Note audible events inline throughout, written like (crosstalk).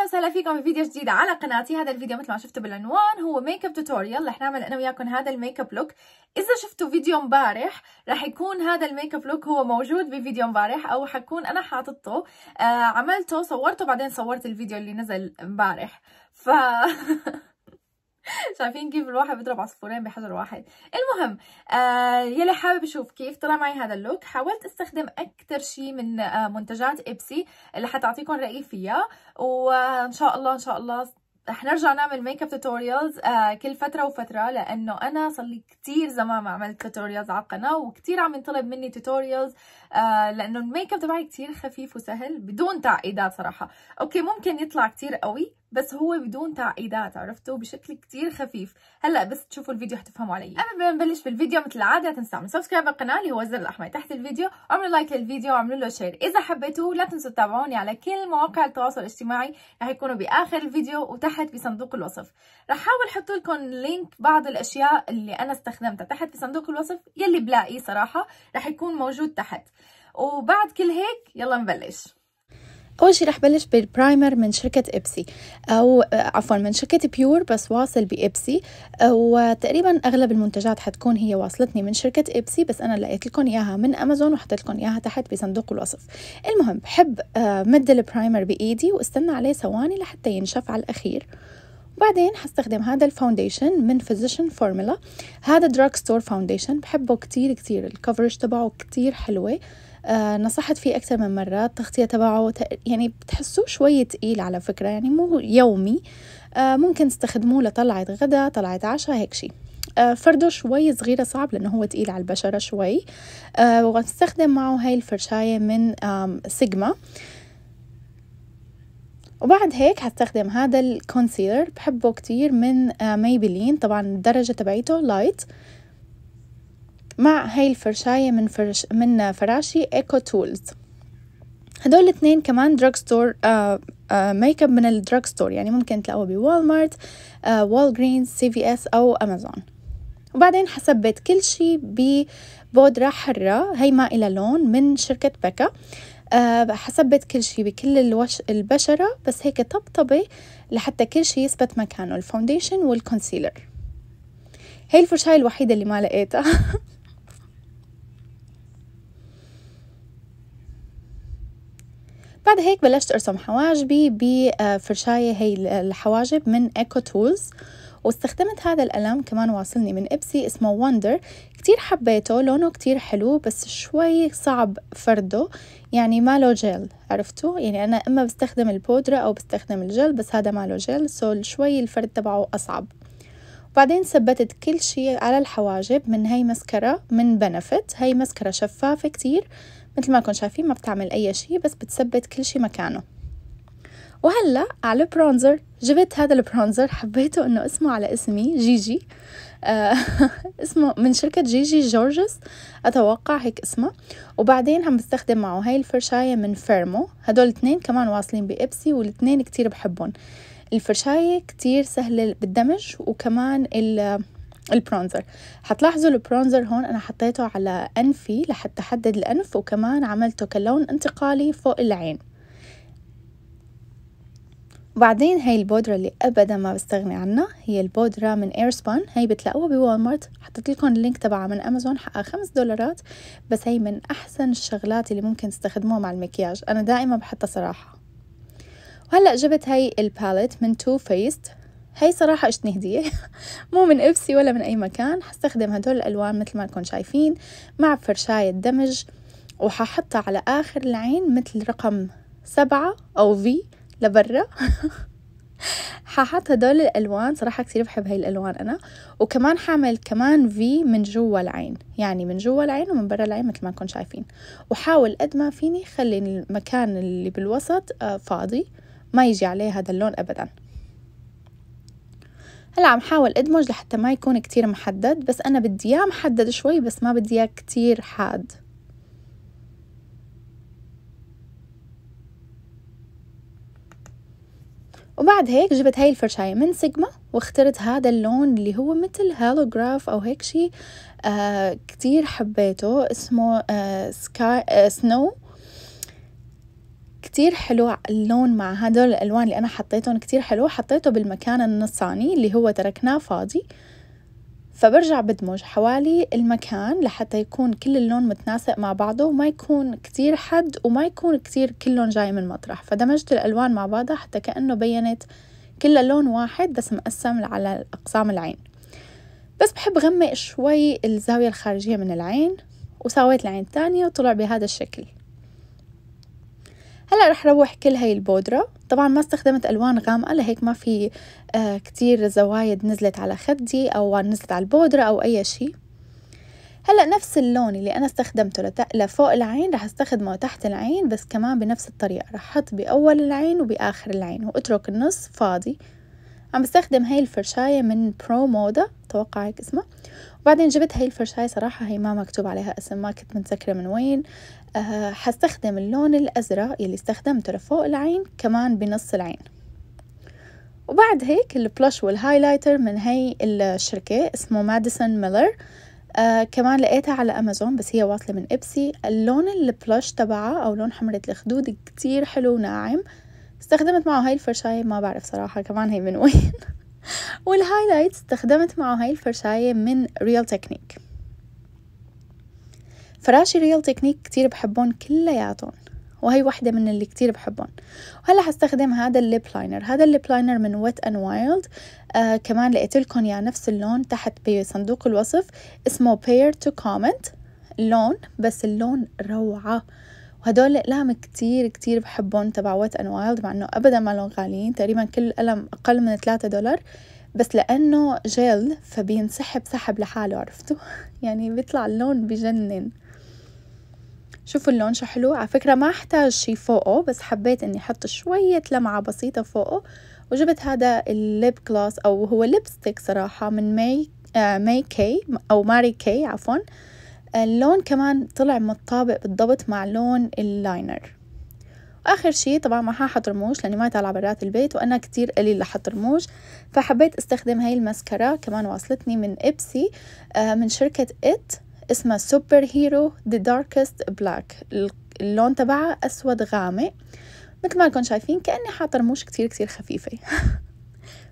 اهلا وسهلا فيكم في فيديو جديد على قناتي هذا الفيديو مثل ما شفتوا بالعنوان هو ميك اب توتوريال رح نعمل انا وياكم هذا الميك اب لوك اذا شفتوا فيديو امبارح رح يكون هذا الميك اب لوك هو موجود بفيديو امبارح او حكون انا حاططته آه عملته صورته بعدين صورت الفيديو اللي نزل امبارح ف (laughs) مش عارفين كيف الواحد بيضرب عصفورين بحجر واحد المهم آه يلي حابب اشوف كيف طلع معي هذا اللوك حاولت استخدم اكثر شيء من آه منتجات ابسي اللي حتعطيكم رايي فيها وان شاء الله ان شاء الله رح نرجع نعمل ميك اب توتوريالز آه كل فتره وفتره لانه انا صار لي كثير زمان ما عملت توتوريالز على القناه وكثير عم ينطلب مني توتوريالز آه لانه الميك اب تبعي كثير خفيف وسهل بدون تعقيدات صراحه اوكي ممكن يطلع كثير قوي بس هو بدون تعقيدات عرفتوا بشكل كتير خفيف هلا بس تشوفوا الفيديو حتفهموا علي قبل ما نبلش بالفيديو مثل العاده لا تنسوا تعملوا سبسكرايب للقناه اللي هو الزر الاحمر تحت الفيديو اعملوا لايك للفيديو واعملوا له شير اذا حبيتوه لا تنسوا تتابعوني على كل مواقع التواصل الاجتماعي رح يكونوا باخر الفيديو وتحت بصندوق الوصف رح احاول احط لكم لينك بعض الاشياء اللي انا استخدمتها تحت بصندوق الوصف يلي بلاقيه صراحه رح يكون موجود تحت وبعد كل هيك يلا نبلش أول شي رح بلش بالبرايمر من شركة إبسي أو آه، عفوا من شركة بيور بس واصل بإبسي وتقريبا أغلب المنتجات حتكون هي واصلتني من شركة إبسي بس أنا لقيت لكم إياها من أمازون وحطيت لكم إياها تحت بصندوق الوصف المهم بحب آه، مد البرايمر بإيدي واستنى عليه ثواني لحتى ينشف على الأخير وبعدين حستخدم هذا الفاونديشن من فيزيشن فورمولا هذا دراج ستور فاونديشن بحبه كتير كتير الكفرج تبعه كتير حلوة آه نصحت فيه أكثر من مرة التغطية تبعه يعني بتحسوه شوي تقيل على فكرة يعني مو يومي آه ممكن تستخدموه لطلعة غدا طلعة عشاء هيك شي آه فرده شوي صغيرة صعب لأنه هو تقيل على البشرة شوي آه وغنستخدم معه هاي الفرشاية من سيجما وبعد هيك هستخدم هذا الكونسيلر بحبه كتير من ميبلين آه، طبعا الدرجة تبعيته لايت مع هاي الفرشاية من, فرش من فراشي ايكو تولز هدول الاثنين كمان دراج ستور ميك اب من الدراج ستور يعني ممكن تلاقوه بوال مارت وول جرينز سي في اس او امازون وبعدين حسبت كل شيء ببودرة حرة هي مائلة لون من شركة بكا آه، حسبت كل شيء بكل الوش البشرة بس هيك طبطبة لحتى كل شيء يثبت مكانه الفونديشن والكونسيلر هي الفرشاية الوحيدة اللي ما لقيتها (laughs) بعد هيك بلشت أرسم حواجبي بفرشاية آه، هي آه، الحواجب من إيكو تولز واستخدمت هذا القلم كمان واصلني من إبسي اسمه وندر كتير حبيته لونه كتير حلو بس شوي صعب فرده يعني ما له جيل عرفتوا يعني أنا إما بستخدم البودرة أو بستخدم الجل بس هذا ما له جيل سو شوي الفرد تبعه أصعب بعدين ثبتت كل شيء على الحواجب من هاي مسكرة من بنفت هاي مسكرة شفافة كتير مثل ما نكون شايفين ما بتعمل أي شيء بس بتثبت كل شيء مكانه وهلا على البرونزر جبت هذا البرونزر حبيته انه اسمه على اسمي جيجي آه (laughs) اسمه من شركة جيجي جورجس اتوقع هيك اسمه وبعدين عم بستخدم معه هاي الفرشاية من فيرمو هدول الاثنين كمان واصلين بإبسي والاثنين كتير بحبهم الفرشاية كتير سهلة بالدمج وكمان ال البرونزر حتلاحظوا البرونزر هون أنا حطيته على أنفي لحتى أحدد الأنف وكمان عملته كلون انتقالي فوق العين وبعدين هاي البودرة اللي أبدا ما بستغني عنها هي البودرة من ايرسبان هاي بتلاقوها بوال مارت حطيت لكم اللينك تبعها من أمازون حقها خمس دولارات بس هي من أحسن الشغلات اللي ممكن تستخدموها مع المكياج أنا دائما بحطها صراحة وهلأ جبت هاي الباليت من تو فيست هاي صراحة اجتني هدية (laughs) مو من ابسي ولا من اي مكان حستخدم هدول الالوان مثل ما لكم شايفين مع فرشاية دمج وححطها على اخر العين مثل رقم سبعة او في لبرا (laughs) ححط هدول الالوان صراحة كتير بحب هاي الالوان انا وكمان حعمل كمان في من جوا العين يعني من جوا العين ومن برا العين مثل ما تكون شايفين وحاول قد ما فيني خلي المكان اللي بالوسط آه، فاضي ما يجي عليه هذا اللون ابدا هلا عم حاول ادمج لحتى ما يكون كتير محدد بس انا بدي اياه محدد شوي بس ما بدي اياه كتير حاد وبعد هيك جبت هاي الفرشاية من سيجما واخترت هذا اللون اللي هو مثل هالوغراف أو هيك شي آه كتير حبيته اسمه آه سكاي آه سنو كتير حلو اللون مع هدول الألوان اللي أنا حطيتهم كتير حلو حطيته بالمكان النصاني اللي هو تركناه فاضي فبرجع بدمج حوالي المكان لحتى يكون كل اللون متناسق مع بعضه وما يكون كتير حد وما يكون كتير كلهم جاي من مطرح فدمجت الألوان مع بعضها حتى كأنه بينت كل لون واحد بس مقسم على أقسام العين بس بحب غمق شوي الزاوية الخارجية من العين وساويت العين الثانية وطلع بهذا الشكل هلا رح روح كل هاي البودرة طبعا ما استخدمت ألوان غامقة لهيك ما في آه كتير زوايد نزلت على خدي أو نزلت على البودرة أو أي شيء هلا نفس اللون اللي انا استخدمته لت... لفوق العين رح استخدمه تحت العين بس كمان بنفس الطريقه رح احط باول العين وباخر العين واترك النص فاضي عم بستخدم هاي الفرشاية من برو مودا توقعك هيك اسمها وبعدين جبت هاي الفرشاية صراحة هي ما مكتوب عليها اسم ما كنت متذكرة من وين أه حستخدم اللون الأزرق يلي استخدمته لفوق العين كمان بنص العين وبعد هيك البلش والهايلايتر من هاي الشركة اسمه ماديسون ميلر آه كمان لقيتها على امازون بس هي واصله من ابسي اللون البلش تبعها او لون حمرة الخدود كتير حلو وناعم استخدمت معه هاي الفرشاية ما بعرف صراحة كمان هي من وين (laughs) والهايلايت استخدمت معه هاي الفرشاية من ريال تكنيك فراشي ريال تكنيك كتير بحبهم كلياتهم وهي واحدة من اللي كتير بحبهم وهلا حستخدم هذا الليب لاينر هذا الليب لاينر من ويت اند وايلد كمان لقيت لكم يا نفس اللون تحت بصندوق الوصف اسمه بير تو كومنت لون بس اللون روعة وهدول الأقلام كتير كتير بحبهم تبع وات أند وايلد مع إنه أبدا ما لهم غاليين تقريبا كل قلم أقل من ثلاثة دولار بس لأنه جيل فبينسحب سحب لحاله عرفتوا (laughs) يعني بيطلع اللون بجنن شوفوا اللون شو حلو على فكرة ما احتاج شي فوقه بس حبيت اني احط شوية لمعة بسيطة فوقه وجبت هذا الليب كلاس او هو ليبستيك صراحة من ماي آه ماي كي او ماري كي عفوا اللون كمان طلع متطابق بالضبط مع لون اللاينر آخر شي طبعا ما حاحط رموش لاني ما طالعه برات البيت وانا كتير قليل لحط رموش فحبيت استخدم هاي المسكرة كمان واصلتني من ابسي آه، من شركة ات اسمها سوبر هيرو ذا داركست بلاك اللون تبعها اسود غامق مثل ما لكم شايفين كأني حاطة رموش كتير كتير خفيفة (laughs)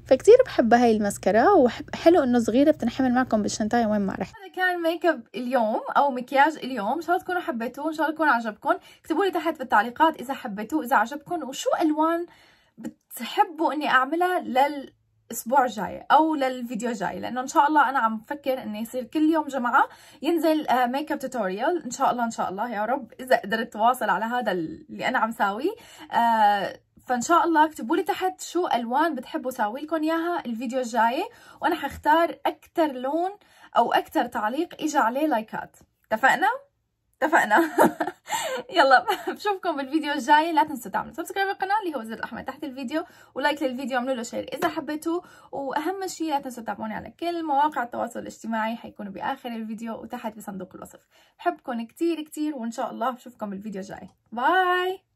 فكتير بحب هاي المسكرة وحلو انه صغيرة بتنحمل معكم بالشنطاية وين ما رحت هذا كان ميك اب اليوم او مكياج اليوم ان شاء الله تكونوا حبيتوه ان شاء الله يكون عجبكم اكتبوا لي تحت بالتعليقات اذا حبيتوه اذا عجبكم وشو الوان بتحبوا اني اعملها لل الجاي او للفيديو الجاي لانه ان شاء الله انا عم بفكر اني يصير كل يوم جمعه ينزل ميك اب توتوريال ان شاء الله ان شاء الله يا رب اذا قدرت اتواصل على هذا اللي انا عم ساويه آه، فان شاء الله اكتبوا لي تحت شو الوان بتحبوا ساوي لكم اياها الفيديو الجاي وانا حختار اكثر لون او اكثر تعليق اجى عليه لايكات اتفقنا اتفقنا (laughs) يلا بشوفكم بالفيديو الجاي لا تنسوا تعملوا سبسكرايب القناه اللي هو زر الاحمر تحت الفيديو ولايك للفيديو اعملوا له شير اذا حبيتوه واهم شيء لا تنسوا تتابعوني على كل مواقع التواصل الاجتماعي حيكونوا باخر الفيديو وتحت بصندوق الوصف بحبكم كثير كثير وان شاء الله بشوفكم بالفيديو الجاي باي